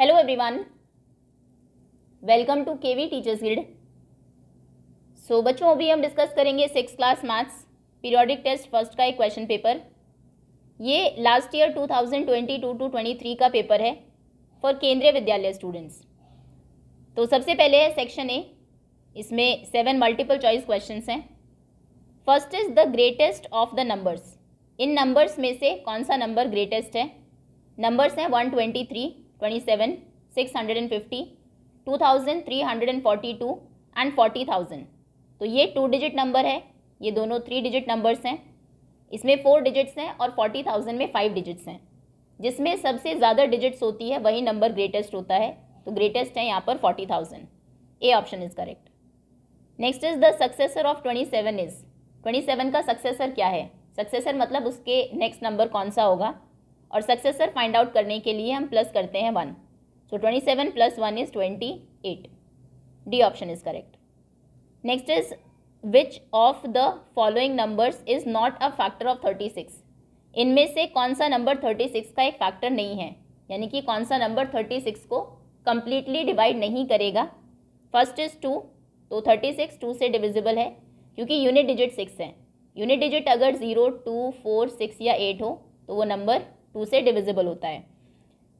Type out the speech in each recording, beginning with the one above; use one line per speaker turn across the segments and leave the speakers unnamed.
Hello everyone welcome to KV teachers guild so बच्चों अभी हम डिस्कस करेंगे six class maths periodic test first का एक क्वेश्चन पेपर ये लास्ट ईयर 2022 टू 23 का पेपर है फॉर केंद्रीय विद्यालय स्टूडेंट्स तो सबसे पहले है सेक्शन ए इसमें सेवन मल्टीपल चॉइस क्वेश्चन हैं first is the greatest of the numbers इन नंबर्स में से कौन सा नंबर ग्रेटेस्ट है नंबर्स हैं one twenty three twenty seven six hundred and fifty two thousand three hundred and forty two and forty thousand तो ये टू डिजिट नंबर है ये दोनों थ्री डिजिट नंबर्स हैं इसमें फोर डिजिट्स हैं और फोर्टी थाउजेंड में फाइव डिजिट्स हैं जिसमें सबसे ज़्यादा डिजिट्स होती है वही नंबर ग्रेटेस्ट होता है तो ग्रेटेस्ट है यहाँ पर forty thousand A option is correct next is the successor of twenty seven is twenty seven का सक्सेसर क्या है सक्सेसर मतलब उसके नेक्स्ट नंबर कौन सा होगा और सक्सेसर फाइंड आउट करने के लिए हम प्लस करते हैं one so twenty seven plus one is twenty eight D option is correct next is which of the following numbers is not a factor of thirty six इनमें से कौन सा नंबर थर्टी सिक्स का एक factor नहीं है यानी कि कौन सा नंबर थर्टी सिक्स को कम्प्लीटली डिवाइड नहीं करेगा फर्स्ट इज़ टू तो थर्टी सिक्स टू से डिविजिबल है क्योंकि यूनिट डिजिट सिक्स है यूनिट डिजिट अगर ज़ीरो टू फोर सिक्स या एट हो तो वो नंबर टू से डिविजिबल होता है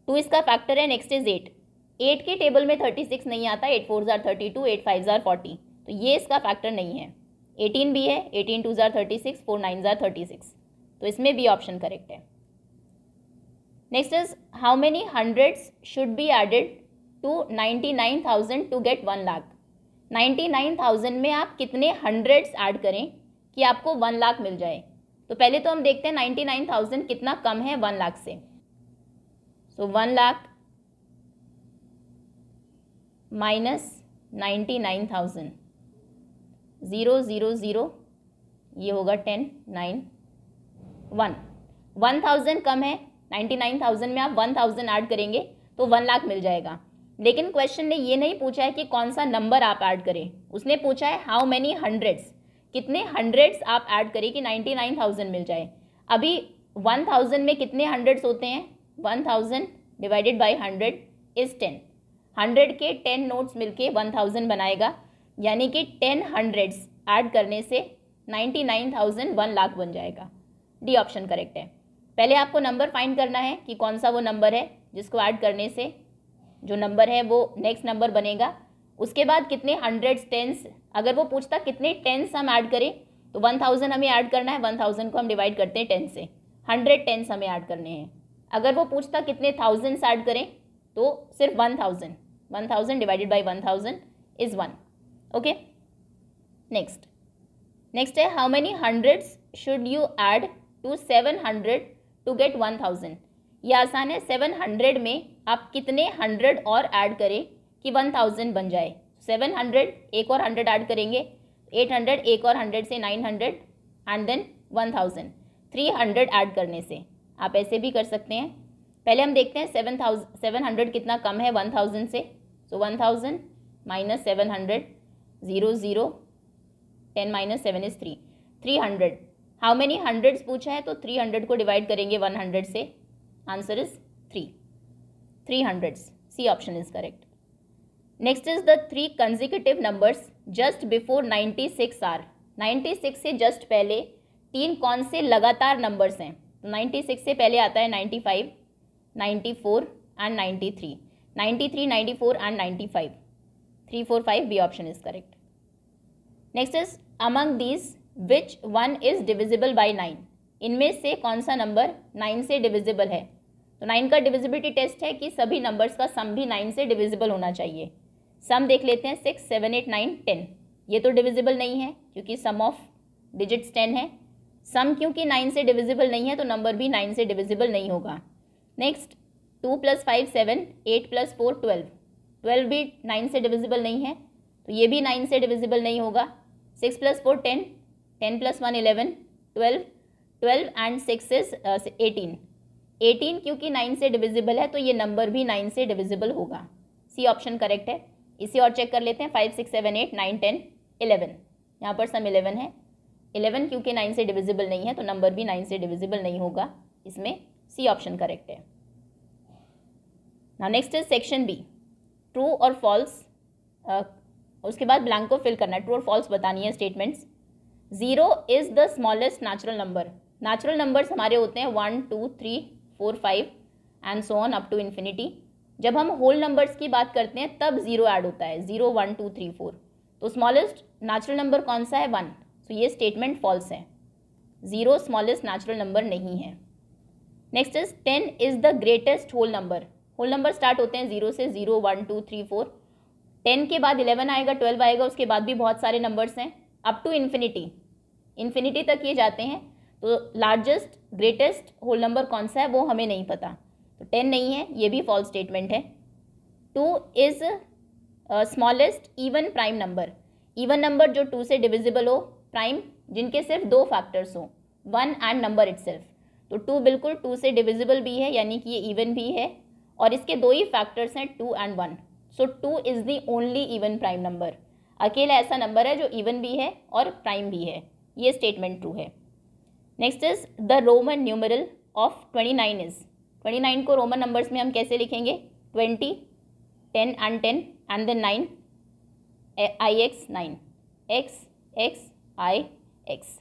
टू इसका फैक्टर है नेक्स्ट इज एट एट के टेबल में थर्टी सिक्स नहीं आता eight four are thirty two eight five are forty तो ये इसका फैक्टर नहीं है एटीन भी है eighteen two are thirty six four nine are thirty six तो इसमें बी ऑप्शन करेक्ट है next is how many hundreds should be added to ninety nine thousand to get one lakh ninety nine thousand में आप कितने hundreds add करें कि आपको one lakh मिल जाए तो पहले तो हम देखते हैं नाइन्टी नाइन थाउजेंड कितना कम है वन लाख से so one lakh minus ninety nine thousand zero zero zero ये होगा ten nine one one thousand कम है नाइन्टी नाइन थाउजेंड में आप वन थाउजेंड ऐड करेंगे तो वन लाख मिल जाएगा लेकिन क्वेश्चन ने ये नहीं पूछा है कि कौन सा नंबर आप ऐड करें उसने पूछा है हाउ मैनी हंड्रेड्स कितने हंड्रेड्स आप ऐड करें कि नाइन्टी नाइन थाउजेंड मिल जाए अभी वन थाउजेंड में कितने हंड्रेड्स होते हैं one thousand divided by hundred is ten hundred के टेन नोट्स मिलके वन थाउजेंड बनाएगा यानी कि टेन हंड्रेड्स ऐड करने से ninety nine thousand one lakh बन जाएगा डी ऑप्शन करेक्ट है पहले आपको नंबर फाइंड करना है कि कौन सा वो नंबर है जिसको ऐड करने से जो नंबर है वो नेक्स्ट नंबर बनेगा उसके बाद कितने हंड्रेड टेंस अगर वो पूछता कितने टेंस हम ऐड करें तो वन थाउजेंड हमें ऐड करना है वन थाउजेंड को हम डिवाइड करते हैं टेन से हंड्रेड टेंस हमें ऐड करने हैं अगर वो पूछता कितने थाउजेंड्स ऐड करें तो सिर्फ one thousand one thousand divided by one thousand is one okay next next है how many hundreds should you add to seven hundred to get one thousand ये आसान है सेवन हंड्रेड में आप कितने हंड्रेड और ऐड करें कि वन थाउजेंड बन जाए सेवन हंड्रेड एक और हंड्रेड ऐड करेंगे एट हंड्रेड एक और हंड्रेड से nine hundred and then one thousand three hundred add करने से आप ऐसे भी कर सकते हैं पहले हम देखते हैं सेवन थाउजेंड सेवन हंड्रेड कितना कम है वन थाउजेंड से so one thousand minus seven hundred zero zero ten minus seven is three three hundred how many hundreds पूछा है तो थ्री हंड्रेड को डिवाइड करेंगे वन हंड्रेड से answer is three three hundreds C option is correct next is the three consecutive numbers just before 96 are six से just पहले तीन कौन से लगातार नंबर्स हैं तो 96 से पहले आता है 95, 94 and 93, 93, four and 95, three four five B option is correct next is among these which one is divisible by nine इनमें से कौन सा नंबर नाइन से डिविजिबल है तो नाइन का डिविजिबिलिटी टेस्ट है कि सभी नंबर्स का सम भी नाइन से डिविजिबल होना चाहिए सम देख लेते हैं six seven eight nine ten ये तो डिविजिबल नहीं है क्योंकि सम ऑफ डिजिट्स टेन है सम क्योंकि नाइन से डिविजिबल नहीं है तो नंबर भी नाइन से डिविजिबल नहीं होगा next two plus five seven eight plus four twelve twelve भी नाइन से डिविजिबल नहीं है तो ये भी नाइन से डिविजिबल नहीं होगा six plus four ten ten plus one eleven twelve twelve and six is eighteen eighteen क्योंकि नाइन से डिविजिबल है तो ये नंबर भी नाइन से डिविजिबल होगा सी ऑप्शन करेक्ट है इसी और चेक कर लेते हैं five six seven eight nine ten eleven यहाँ पर सम इलेवन है इलेवन क्योंकि नाइन से डिविजिबल नहीं है तो नंबर भी नाइन से डिविजिबल नहीं होगा इसमें सी ऑप्शन करेक्ट है ना नेक्स्ट है सेक्शन बी ट्रू और फॉल्स उसके बाद ब्लैंक को फिल करना है ट्रू और फॉल्स बतानी है statements zero is the smallest natural number natural numbers हमारे होते हैं one two three four five and so on up to infinity जब हम होल नंबर्स की बात करते हैं तब जीरो ऐड होता है zero one two three four तो स्मॉलेस्ट नेचुरल नंबर कौन सा है वन तो ये स्टेटमेंट फॉल्स है जीरो स्मॉलेस्ट नेचुरल नंबर नहीं है next is ten is the greatest whole number whole number start होते हैं जीरो से zero one two three four ten के बाद इलेवन आएगा ट्वेल्व आएगा उसके बाद भी बहुत सारे नंबर्स हैं अप टू इन्फिनिटी इन्फिनिटी तक ये जाते हैं तो लार्जेस्ट ग्रेटेस्ट होल नंबर कौन सा है वो हमें नहीं पता तो टेन नहीं है ये भी फॉल्स स्टेटमेंट है two is smallest even prime number even number जो टू से डिविजिबल हो प्राइम जिनके सिर्फ दो फैक्टर्स हों वन एंड नंबर इट तो टू बिल्कुल टू से डिविजिबल भी है यानी कि ये इवन भी है और इसके दो ही फैक्टर्स हैं two and one so two is the only even prime number अकेला ऐसा नंबर है जो इवन भी है और प्राइम भी है ये स्टेटमेंट ट्रू है next is the Roman numeral of twenty nine is twenty nine को रोमन नंबर्स में हम कैसे लिखेंगे twenty ten and ten and then nine I X nine X X I X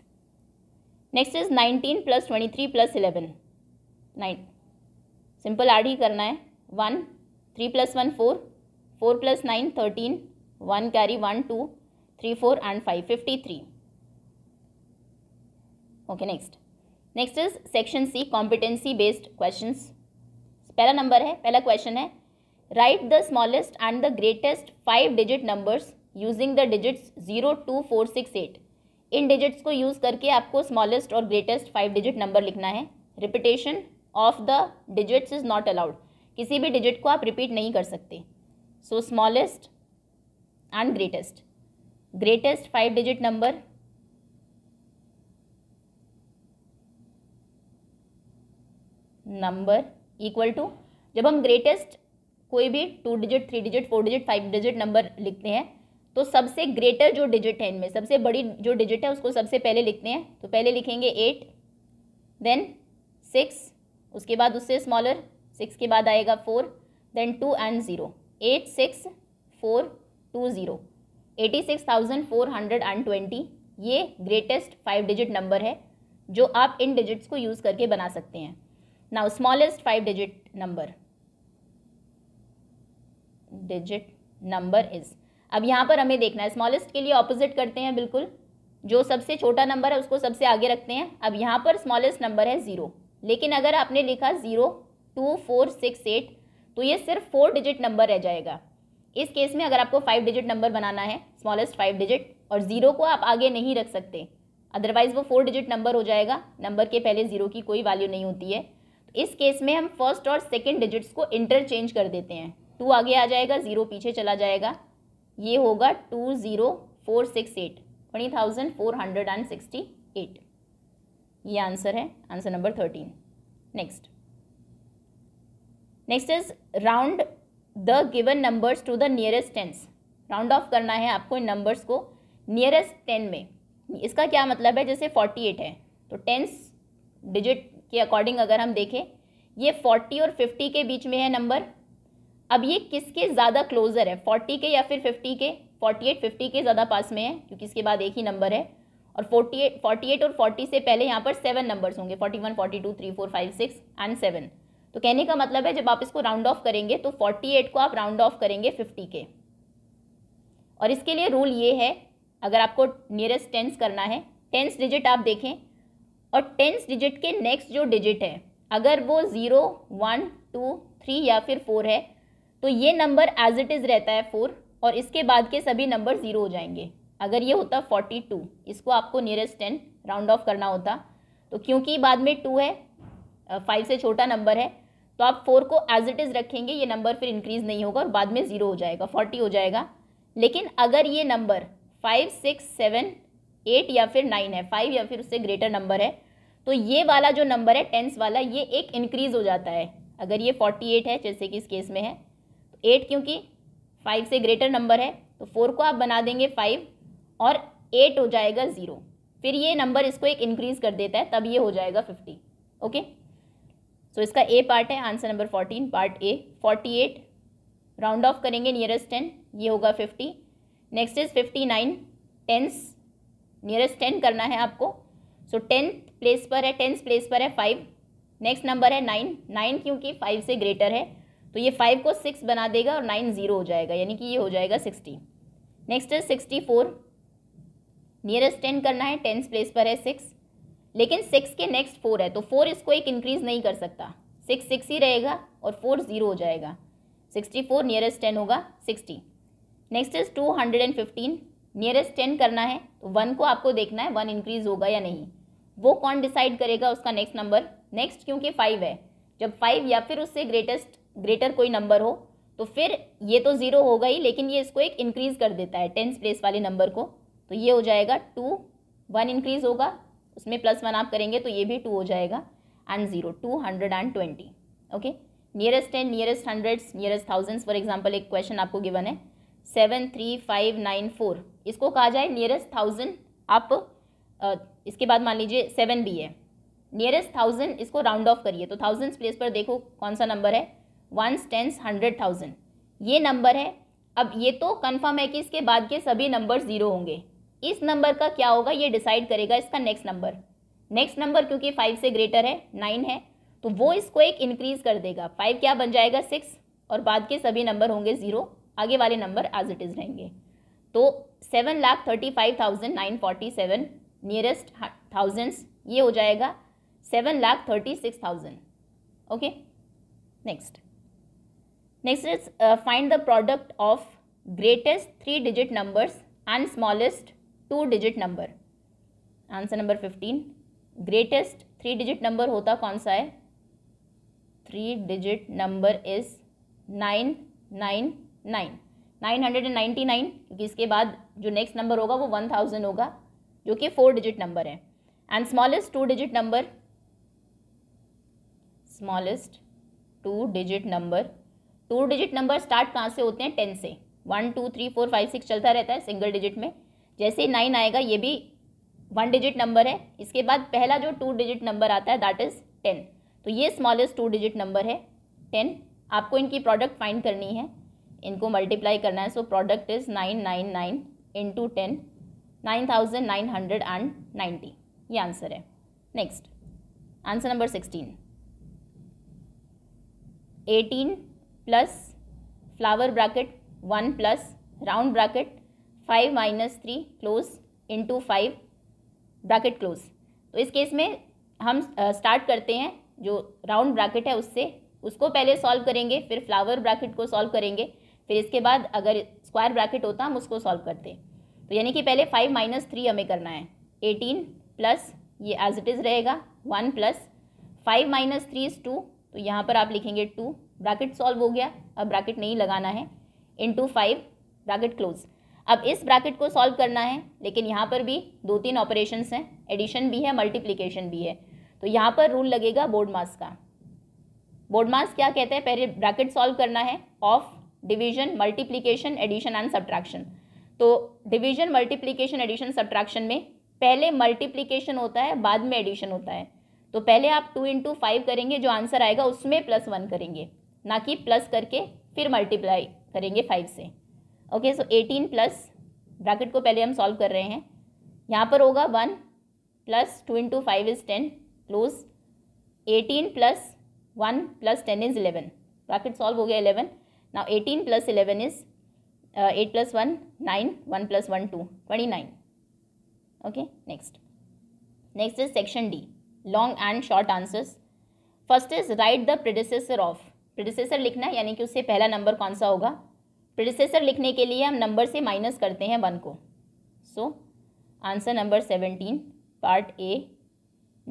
next is nineteen plus twenty three plus eleven nine simple add ही करना है one three plus one four four plus nine thirteen one carry one two three four and five fifty three okay next next is section C competency based question पहला number है पहला question है write the smallest and the greatest five digit numbers using the digits zero two four six eight इन digits को use करके आपको smallest और greatest five digit number लिखना है repetition of the digits is not allowed किसी भी digit को आप रिपीट नहीं कर सकते so smallest and greatest greatest five digit number number equal to जब हम ग्रेटेस्ट कोई भी two digit three digit four digit five digit number लिखते हैं तो सबसे ग्रेटर जो डिजिट है इनमें सबसे बड़ी जो डिजिट है उसको सबसे पहले लिखते हैं तो पहले लिखेंगे एट देन सिक्स उसके बाद उससे स्मॉलर सिक्स के बाद आएगा four then two and zero eight six four two zero eighty six thousand four hundred and twenty ये ग्रेटेस्ट फाइव डिजिट नंबर है जो आप इन डिजिट्स को यूज़ करके बना सकते हैं now smallest five digit number digit number is अब यहां पर हमें देखना है स्मॉलेस्ट के लिए ऑपोजिट करते हैं बिल्कुल जो सबसे छोटा नंबर है उसको सबसे आगे रखते हैं अब यहां पर स्मॉलेस्ट नंबर है ज़ीरो लेकिन अगर आपने लिखा zero two four six eight तो ये सिर्फ फोर डिजिट नंबर रह जाएगा इस केस में अगर आपको फाइव डिजिट नंबर बनाना है स्मॉलेस्ट फाइव डिजिट और ज़ीरो को आप आगे नहीं रख सकते अदरवाइज़ वो फोर डिजिट नंबर हो जाएगा नंबर के पहले ज़ीरो की कोई वैल्यू नहीं होती है इस केस में हम फर्स्ट और सेकेंड डिजिट्स को इंटरचेंज कर देते हैं टू आगे आ जाएगा ज़ीरो पीछे चला जाएगा ये होगा two zero four six eight twenty thousand four hundred and sixty eight ये आंसर है answer number thirteen next next is round the given numbers to the nearest tens round off करना है आपको इन नंबर्स को नियरेस्ट टेन में इसका क्या मतलब है जैसे फोर्टी एट है तो टेंस डिजिट के अकॉर्डिंग अगर हम देखें ये फोर्टी और फिफ्टी के बीच में है नंबर अब ये किसके ज़्यादा क्लोजर है फोर्टी के या फिर फिफ्टी के फोर्टी एट फिफ्टी के ज़्यादा पास में है क्योंकि इसके बाद एक ही नंबर है और फोर्टी एट फोर्टी एट और फोर्टी से पहले यहाँ पर सेवन नंबर्स होंगे forty one forty two three four five six and seven तो कहने का मतलब है जब आप इसको राउंड ऑफ करेंगे तो फोर्टी एट को आप राउंड ऑफ करेंगे फिफ्टी के और इसके लिए रूल ये है अगर आपको नियरेस्ट टेंस करना है टेंस डिजिट आप देखें और टेंस डिजिट के नेक्स्ट जो डिजिट है अगर वो ज़ीरो वन टू थ्री या फिर फोर है तो ये नंबर एज इट इज़ रहता है फोर और इसके बाद के सभी नंबर ज़ीरो हो जाएंगे अगर ये होता फोर्टी टू इसको आपको नियरेस्ट टेन राउंड ऑफ करना होता तो क्योंकि बाद में टू है फाइव से छोटा नंबर है तो आप फोर को एज इट इज़ रखेंगे ये नंबर फिर इंक्रीज़ नहीं होगा और बाद में ज़ीरो हो जाएगा फोर्टी हो जाएगा लेकिन अगर ये number five six seven eight या फिर नाइन है फाइव या फिर उससे ग्रेटर नंबर है तो ये वाला जो नंबर है टेंस वाला ये एक इंक्रीज हो जाता है अगर ये फोर्टी एट है जैसे कि इस केस में है तो एट क्योंकि फाइव से ग्रेटर नंबर है तो फोर को आप बना देंगे फाइव और एट हो जाएगा ज़ीरो फिर ये नंबर इसको एक इंक्रीज कर देता है तब ये हो जाएगा फिफ्टी ओके सो इसका ए पार्ट है answer number fourteen part A forty eight round off करेंगे नियरेस्ट टेन ये होगा fifty next is fifty nine tens nearest ten करना है आपको सो टेंथ प्लेस पर है टेंथ प्लेस पर है फाइव नेक्स्ट नंबर है नाइन नाइन क्योंकि फाइव से ग्रेटर है तो ये फाइव को सिक्स बना देगा और नाइन ज़ीरो हो जाएगा यानी कि ये हो जाएगा सिक्सटी नेक्स्ट है सिक्सटी फोर नियरेस्ट टेन करना है टेंथ प्लेस पर है सिक्स लेकिन सिक्स के नेक्स्ट फोर है तो फोर इसको एक इंक्रीज़ नहीं कर सकता सिक्स सिक्स ही रहेगा और फोर ज़ीरो हो जाएगा सिक्सटी फोर नियरेस्ट टेन होगा sixty next is two hundred and fifteen nearest ten करना है तो वन को आपको देखना है वन इंक्रीज होगा या नहीं वो कौन डिसाइड करेगा उसका नेक्स्ट नंबर नेक्स्ट क्योंकि फाइव है जब फाइव या फिर उससे ग्रेटेस्ट ग्रेटर कोई नंबर हो तो फिर ये तो ज़ीरो होगा ही लेकिन ये इसको एक इंक्रीज़ कर देता है टेंथ प्लेस वाले नंबर को तो ये हो जाएगा टू वन इंक्रीज़ होगा उसमें प्लस वन आप करेंगे तो ये भी टू हो जाएगा and zero two hundred and twenty okay nearest ten nearest hundreds nearest thousands for example एक क्वेश्चन आपको गिवन है seven three five nine four इसको कहा जाए नियरेस्ट थाउजेंड आप इसके बाद मान लीजिए सेवन बी है नियरेस्ट थाउजेंड इसको राउंड ऑफ करिए तो थाउजेंड प्लेस पर देखो कौन सा नंबर है वंस टेंस हंड्रेड थाउजेंड ये नंबर है अब ये तो कन्फर्म है कि इसके बाद के सभी नंबर ज़ीरो होंगे इस नंबर का क्या होगा ये डिसाइड करेगा इसका नेक्स्ट नंबर नेक्स्ट नंबर क्योंकि फाइव से ग्रेटर है नाइन है तो वो इसको एक इंक्रीज़ कर देगा फाइव क्या बन जाएगा सिक्स और बाद के सभी नंबर होंगे ज़ीरो आगे वाले नंबर एज इट इज़ रहेंगे तो seven lakh thirty five thousand nine forty seven nearest thousands ये हो जाएगा seven lakh thirty six thousand okay next next is find the product of greatest three digit numbers and smallest two digit number answer number fifteen greatest three digit number होता कौन सा है three digit number is nine nine nine nine hundred and ninety nine क्योंकि इसके बाद जो next number होगा वो वन थाउजेंड होगा जो कि फोर डिजिट नंबर है and smallest two digit number smallest two digit number two digit number start कहाँ से होते हैं टेन से one two three four five six चलता रहता है सिंगल डिजिट में जैसे ही नाइन आएगा ये भी वन डिजिट नंबर है इसके बाद पहला जो टू डिजिट नंबर आता है दैट इज़ टेन तो ये स्मॉलेस्ट टू डिजिट नंबर है टेन आपको इनकी प्रोडक्ट फाइंड करनी है इनको मल्टीप्लाई करना है so product is nine nine nine into ten nine thousand nine hundred and ninety ये आंसर है next answer number sixteen eighteen plus flower bracket one plus round bracket five minus three close into five bracket close तो इस case में हम start uh, करते हैं जो round bracket है उससे उसको पहले सॉल्व करेंगे फिर फ्लावर ब्रैकेट को सॉल्व करेंगे फिर इसके बाद अगर स्क्वायर ब्रैकेट होता हम उसको सॉल्व करते तो यानी कि पहले फाइव माइनस थ्री हमें करना है एटीन प्लस ये एज इट इज़ रहेगा one plus five minus three is two तो यहाँ पर आप लिखेंगे टू ब्रैकेट सॉल्व हो गया अब ब्रैकेट नहीं लगाना है into five bracket close अब इस ब्रैकेट को सॉल्व करना है लेकिन यहाँ पर भी दो तीन ऑपरेशन हैं एडिशन भी है मल्टीप्लीकेशन भी है तो यहाँ पर रूल लगेगा बोर्ड मास का बोर्ड मास क्या कहते हैं पहले ब्रैकेट सॉल्व करना है of division multiplication addition and subtraction तो डिवीजन मल्टीप्लीकेशन एडिशन सब्ट्रैक्शन में पहले मल्टीप्लीकेशन होता है बाद में एडिशन होता है तो पहले आप टू इंटू फाइव करेंगे जो आंसर आएगा उसमें प्लस वन करेंगे ना कि प्लस करके फिर मल्टीप्लाई करेंगे फाइव से okay so eighteen plus bracket को पहले हम सॉल्व कर रहे हैं यहाँ पर होगा one plus two into five is ten close eighteen plus one plus ten is eleven bracket solve हो गया eleven Now 18 plus 11 is uh, 8 plus 1, 9, 1 plus 1, 2, 29. Okay, next. Next is section D, long and short answers. First is write the predecessor of. Predecessor लिखना है यानी कि उससे पहला number कौन सा होगा predecessor लिखने के लिए हम नंबर से माइनस करते हैं वन को so answer number seventeen part A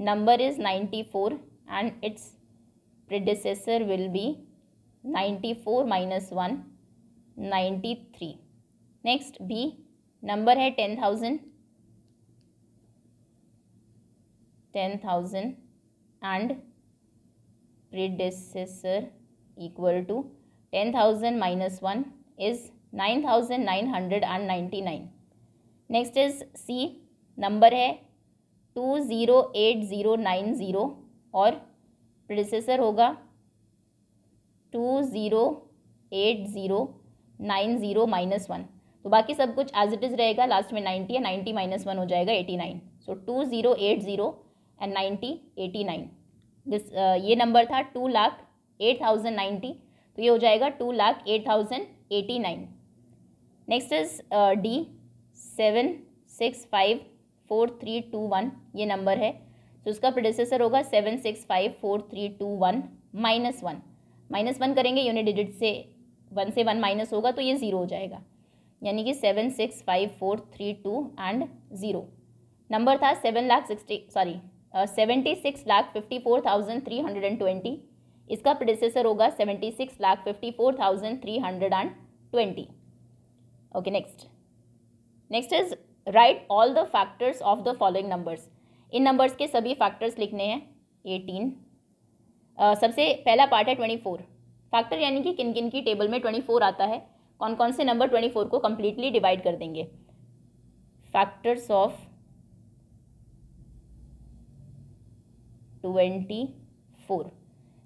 number is ninety four and it's predecessor will be ninety four minus one ninety three next B number है ten thousand ten thousand and predecessor equal to ten thousand minus one is nine thousand nine hundred and ninety nine next is C number है two zero eight zero nine zero और predecessor होगा two zero eight zero nine zero minus one तो बाकी सब कुछ as it is रहेगा last में ninety है नाइन्टी माइनस वन हो जाएगा eighty nine so two zero eight zero and ninety eighty nine this ये नंबर था two lakh eight thousand ninety तो ये हो जाएगा two lakh eight thousand eighty nine next is D seven six five four three two one ये नंबर है तो उसका प्रोडेसर होगा seven six five four three two one minus one minus one करेंगे यूनिट डिजिट से वन से वन माइनस होगा तो ये ज़ीरो हो जाएगा यानी कि seven six five four three two and zero number था seven lakh sixty sorry seventy six lakh fifty four thousand three hundred and twenty इसका प्रोडिसेसर होगा seventy six lakh fifty four thousand three hundred and twenty okay next next is write all the factors of the following numbers इन numbers के सभी factors लिखने हैं eighteen सबसे पहला part है ट्वेंटी फोर फैक्टर यानी कि किन किन की टेबल में ट्वेंटी फोर आता है कौन कौन से नंबर ट्वेंटी फोर को कम्प्लीटली डिवाइड कर देंगे फैक्टर्स ऑफ ट्वेंटी फोर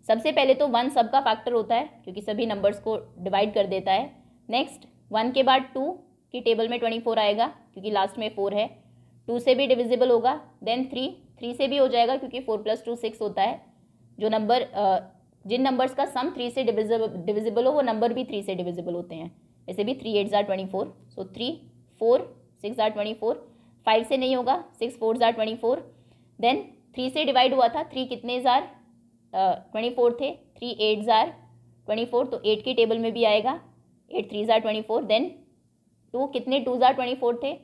सबसे पहले तो वन सब का फैक्टर होता है क्योंकि सभी नंबर्स को डिवाइड कर देता है नेक्स्ट वन के बाद टू की टेबल में ट्वेंटी फोर आएगा क्योंकि लास्ट में फोर है टू से भी डिविजिबल होगा देन थ्री थ्री से भी हो जाएगा क्योंकि फोर प्लस टू सिक्स होता है जो नंबर जिन नंबर्स का सम थ्री से डिविजिबल हो वो नंबर भी थ्री से डिविजिबल होते हैं ऐसे भी three eight are twenty four so three four six are twenty four five से नहीं होगा six four are twenty four then three से डिवाइड हुआ था थ्री कितने ज़ार ट्वेंटी फोर थे three eight are twenty four तो एट के टेबल में भी आएगा eight three are twenty four then two कितने टू ज़ार ट्वेंटी फोर थे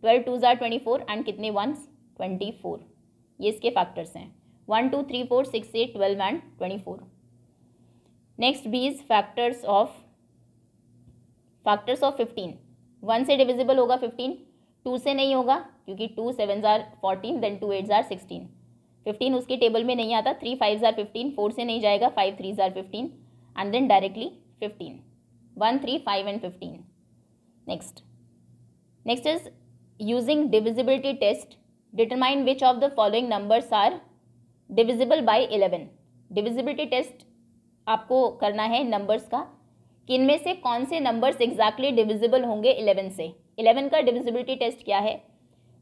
twelve two are twenty four and कितने वंस ट्वेंटी फोर ये इसके फैक्टर्स हैं one two three four six eight twelve and twenty four next B is factors of factors of fifteen one से divisible होगा fifteen two से नहीं होगा क्योंकि two seven are fourteen then two eight are sixteen fifteen उसके table में नहीं आता three five are fifteen four से नहीं जाएगा five three are fifteen and then directly fifteen one three five and fifteen next next is using divisibility test determine which of the following numbers are divisible by eleven divisibility test आपको करना है numbers का कि इनमें से कौन से numbers exactly divisible होंगे इलेवन से इलेवन का डिविजिबिलिटी टेस्ट क्या है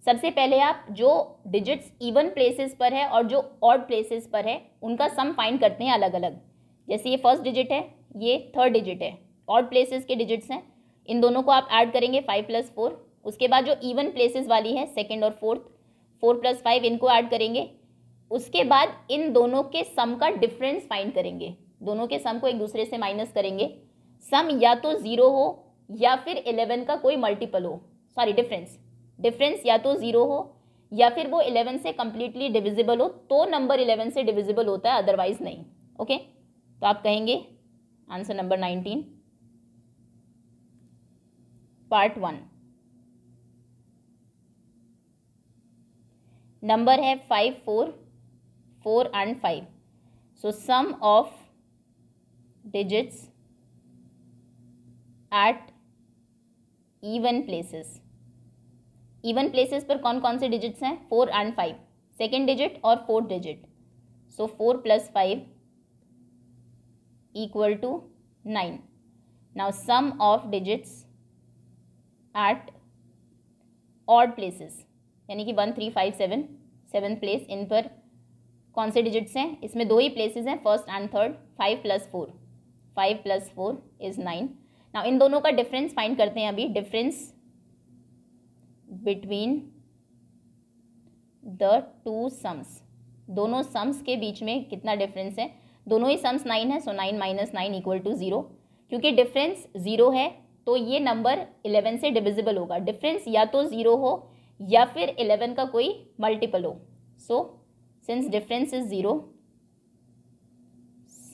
सबसे पहले आप जो डिजिट्स इवन प्लेसेस पर है और जो ऑड प्लेसेस पर है उनका सम फाइंड करते हैं अलग अलग जैसे ये फर्स्ट डिजिट है ये थर्ड डिजिट है ऑड प्लेसेस के डिजिट्स हैं इन दोनों को आप ऐड करेंगे फाइव प्लस फोर उसके बाद जो इवन प्लेसेस वाली है सेकेंड और फोर्थ फोर प्लस फाइव इनको ऐड करेंगे उसके बाद इन दोनों के सम का डिफरेंस फाइंड करेंगे दोनों के सम को एक दूसरे से माइनस करेंगे सम या तो ज़ीरो हो या फिर इलेवन का कोई मल्टीपल हो सॉरी डिफरेंस डिफरेंस या तो ज़ीरो हो या फिर वो इलेवन से कम्प्लीटली डिविजिबल हो तो नंबर इलेवन से डिविजिबल होता है अदरवाइज नहीं ओके तो आप कहेंगे answer number nineteen part one number है five four four and five so sum of digits at even places even places पर कौन कौन से डिजिट्स हैं four and five second digit और fourth digit so four plus five equal to nine now sum of digits at odd places यानी कि one three five seven seven place इन पर कौन से डिजिट्स हैं इसमें दो ही प्लेसेस हैं first and third five plus four five plus four is nine ना इन दोनों का डिफरेंस फाइंड करते हैं अभी difference between the two sums दोनों सम्स के बीच में कितना डिफरेंस है दोनों ही सम्स नाइन है so nine minus nine equal to zero क्योंकि डिफरेंस ज़ीरो है तो ये नंबर इलेवन से डिविजिबल होगा डिफरेंस या तो ज़ीरो हो या फिर इलेवन का कोई मल्टीपल हो so so, since difference is 0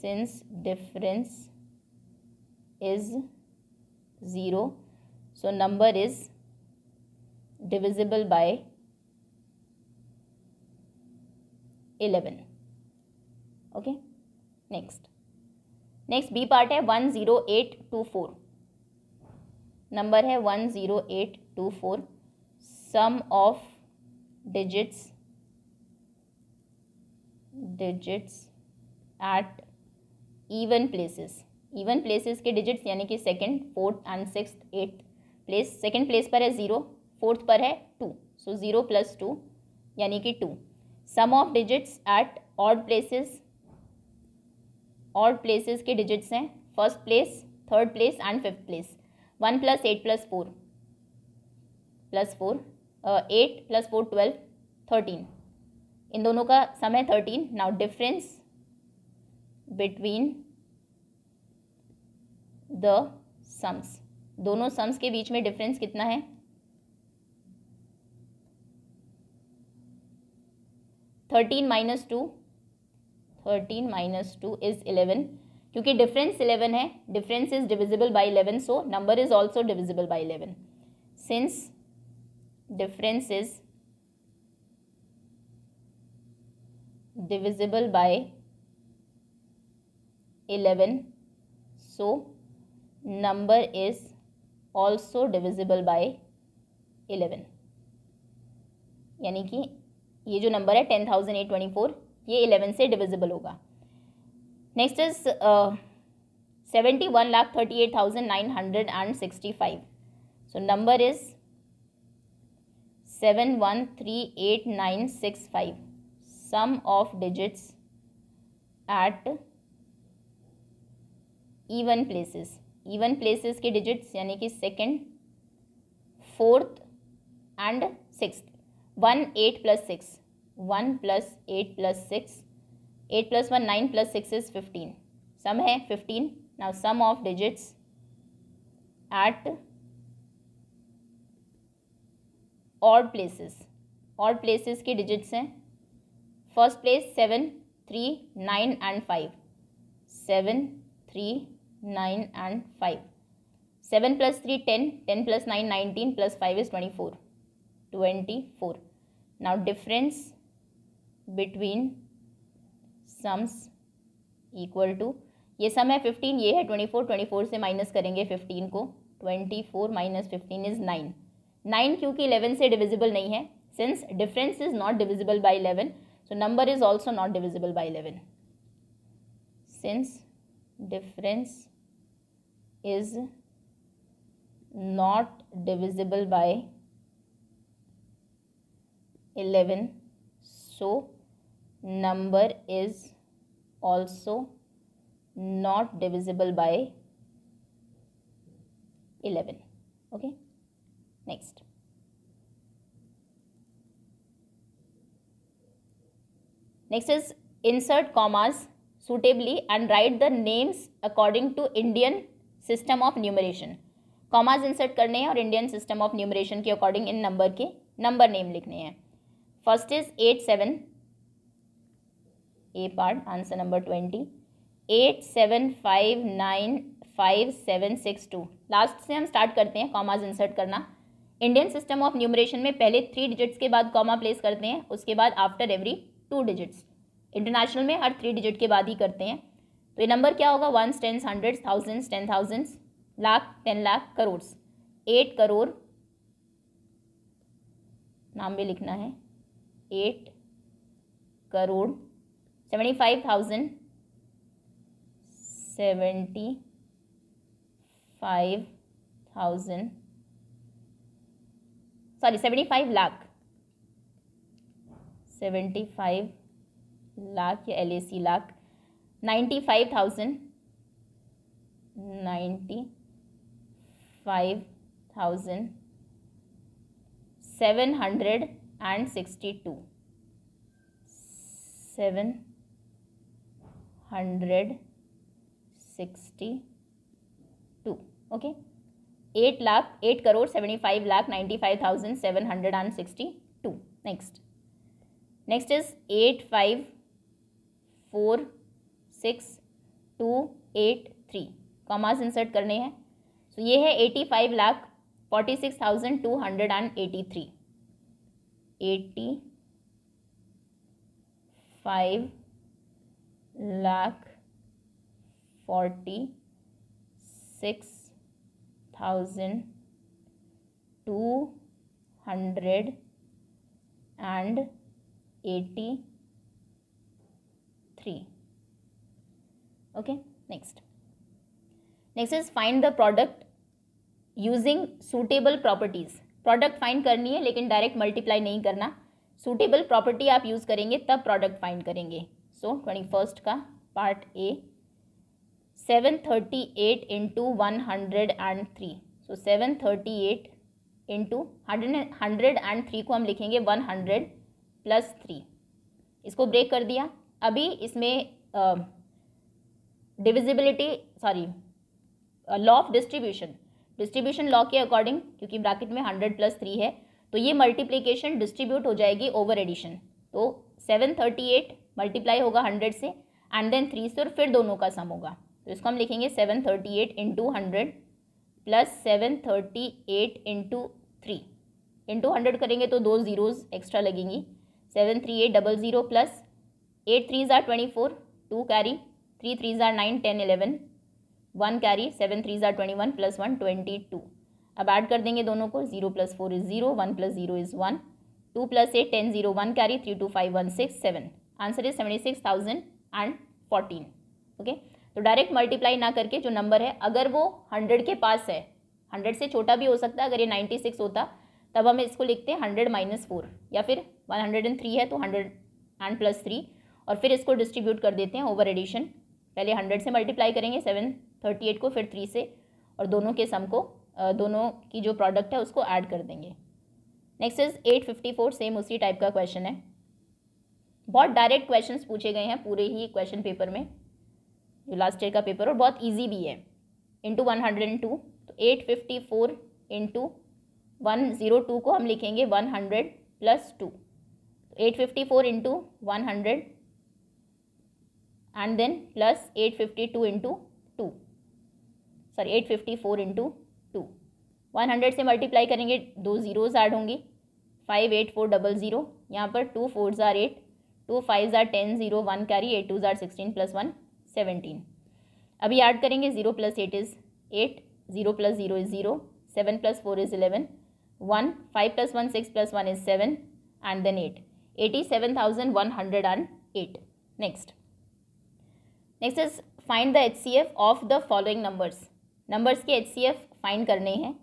since difference is 0 so number is divisible by 11 okay next next B part है one zero eight two four number है one zero eight two four sum of digits digits at even places even places के digits यानी कि second fourth and six eighth place second place पर है zero fourth पर है two so zero plus two यानी कि two sum of digits at odd places odd places के डिजिट्स हैं first place third place and fifth place one plus eight plus four plus four eight plus four twelve thirteen इन दोनों का sum है thirteen now difference between the sums दोनों sums के बीच में डिफरेंस कितना है thirteen minus two thirteen minus two is eleven क्योंकि डिफरेंस इलेवन है difference is divisible by eleven so number is also divisible by eleven since difference is divisible by 11 so number is also divisible by 11 यानी कि ये जो नंबर है ten thousand eight twenty four ये eleven से divisible होगा next is seventy one lakh thirty eight thousand nine hundred and sixty five so number is seven one three eight nine six five sum of digits at even places even places के digits यानी कि second fourth and six one eight plus six one plus eight plus six eight plus one nine plus six is fifteen सम है fifteen now sum of digits at odd places odd places के digits हैं first place seven three nine and five seven three nine and five seven plus three ten ten plus nine nineteen plus five is twenty four twenty four now difference between sums equal to ये sum है fifteen ये है twenty four twenty four से minus करेंगे fifteen को twenty four minus fifteen is nine nine क्योंकि eleven से divisible नहीं है since difference is not divisible by eleven So number is also not divisible by 11 since difference is not divisible by 11 so number is also not divisible by 11 okay next next is insert commas suitably and write the names according to indian system of numeration commas insert करने हैं और Indian system of numeration के according इन number के number name लिखने हैं first is eight seven A part answer number twenty eight seven five nine five seven six two last से हम स्टार्ट करते हैं कॉमाज इंसर्ट करना इंडियन सिस्टम ऑफ न्यूमरेशन में पहले थ्री डिजिट्स के बाद कॉमा प्लेस करते हैं उसके बाद after every two digits international में हर थ्री डिजिट के बाद ही करते हैं तो ये नंबर क्या होगा ones tens hundred thousands ten thousands lakh ten lakh crore eight crore नाम भी लिखना है eight crore seventy five thousand seventy five thousand sorry seventy five lakh seventy five lakh या L A C lakh ninety five thousand ninety five thousand seven hundred and sixty two seven hundred sixty two okay eight lakh eight crore seventy five lakh ninety five thousand seven hundred and sixty to next next is eight five four six two eight three commas insert करने हैं so so, ये है eighty five lakh forty six thousand two hundred and eighty three eighty five lakh forty six thousand two hundred and eighty three okay next next is find the product using suitable properties product find करनी है लेकिन direct multiply नहीं करना suitable property आप use करेंगे तब product find करेंगे so twenty first का part A seven thirty eight into one hundred and three so seven thirty eight into hundred hundred and three को हम लिखेंगे वन हंड्रेड प्लस थ्री इसको break कर दिया अभी इसमें divisibility sorry law of distribution distribution law के according क्योंकि ब्रैकेट में हंड्रेड प्लस थ्री है तो ये मल्टीप्लीकेशन डिस्ट्रीब्यूट हो जाएगी ओवर एडिशन तो सेवन थर्टी एट मल्टीप्लाई होगा हंड्रेड से एंड देन थ्री से और फिर दोनों का सम होगा तो इसको हम लिखेंगे seven thirty eight into hundred plus seven thirty eight into three into hundred करेंगे तो दो ज़ीरोज़ एक्स्ट्रा लगेंगी seven three eight double zero plus eight three are twenty four two carry three three are nine ten eleven one carry seven three are twenty one plus one twenty two अब add कर देंगे दोनों को zero plus four is zero one plus zero is one two plus eight ten zero one carry three two five one six seven answer is seventy six thousand and fourteen okay तो direct multiply ना करके जो नंबर है अगर वो hundred के पास है हंड्रेड से छोटा भी हो सकता है अगर ये नाइन्टी सिक्स होता तब हम इसको लिखते हैं हंड्रेड माइनस फोर या फिर वन हंड्रेड एंड थ्री है तो हंड्रेड एंड प्लस थ्री और फिर इसको डिस्ट्रीब्यूट कर देते हैं ओवर एडिशन पहले हंड्रेड से मल्टीप्लाई करेंगे सेवन थर्टी एट को फिर थ्री से और दोनों के सम को दोनों की जो प्रोडक्ट है उसको ऐड कर देंगे next is eight fifty four same उसी टाइप का क्वेश्चन है बहुत डायरेक्ट क्वेश्चंस पूछे गए हैं पूरे ही क्वेश्चन पेपर में जो लास्ट ईयर का पेपर और बहुत इजी भी है into one hundred and two तो eight fifty four into one zero two को हम लिखेंगे one hundred plus two hundred into then and then plus two into two sorry four into two one hundred से multiply करेंगे दो zeros add होंगे five eight four double zero यहाँ पर two four are eight two five are ten zero one carry eight two are sixteen plus one seventeen अभी add करेंगे zero plus eight is eight zero plus zero is zero seven plus four is eleven one five plus one six plus one is seven and then eight eighty seven thousand one hundred and eight next next is find the H C F of the following numbers numbers के H C F find करने हैं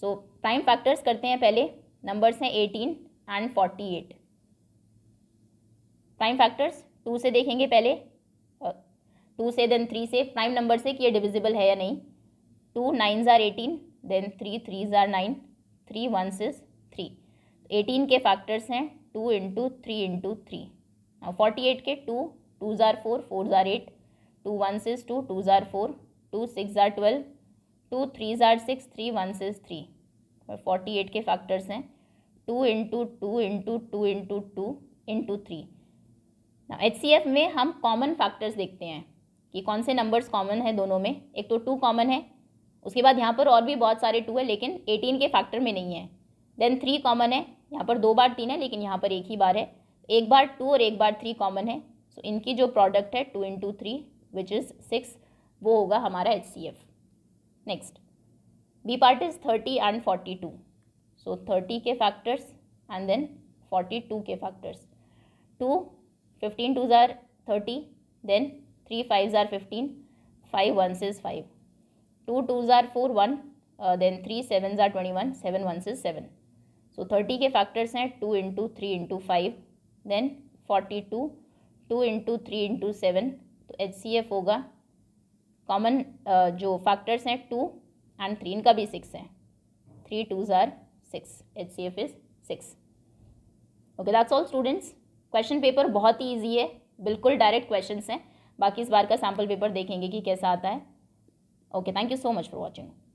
so prime factors करते हैं पहले numbers हैं eighteen and forty eight prime factors two से देखेंगे पहले टू से देन थ्री से प्राइम नंबर से कि ये डिविजिबल है या नहीं two nine are eighteen then three three are nine three one is three eighteen के फैक्टर्स हैं two into three into three forty eight के two two are four four are eight two one six two two are four two six tsar twelve two three are six three one six three forty eight के factors हैं two into two into two into two into three H C F में हम common factors देखते हैं कि कौन से numbers common है दोनों में एक तो टू कॉमन है उसके बाद यहाँ पर और भी बहुत सारे टू है लेकिन एटीन के फैक्टर में नहीं है देन थ्री कॉमन है यहाँ पर दो बार तीन है लेकिन यहाँ पर एक ही बार है एक बार टू और एक बार थ्री कॉमन है सो so, इनकी जो प्रोडक्ट है two into three which is six वो होगा हमारा H C F next B part is thirty and forty two so thirty के factors and then forty two के factors two fifteen two are thirty then three five are fifteen five one is five two two are four one then three seven are twenty one seven one is seven तो thirty के factors हैं two into three into five then forty two two into three into seven तो H C F होगा common जो factors हैं two and three इनका भी six है three two are six H C F is six okay that's all students question paper बहुत ही easy है बिल्कुल डायरेक्ट क्वेश्चन हैं बाकी इस बार का सैम्पल पेपर देखेंगे कि कैसा आता है okay thank you so much for watching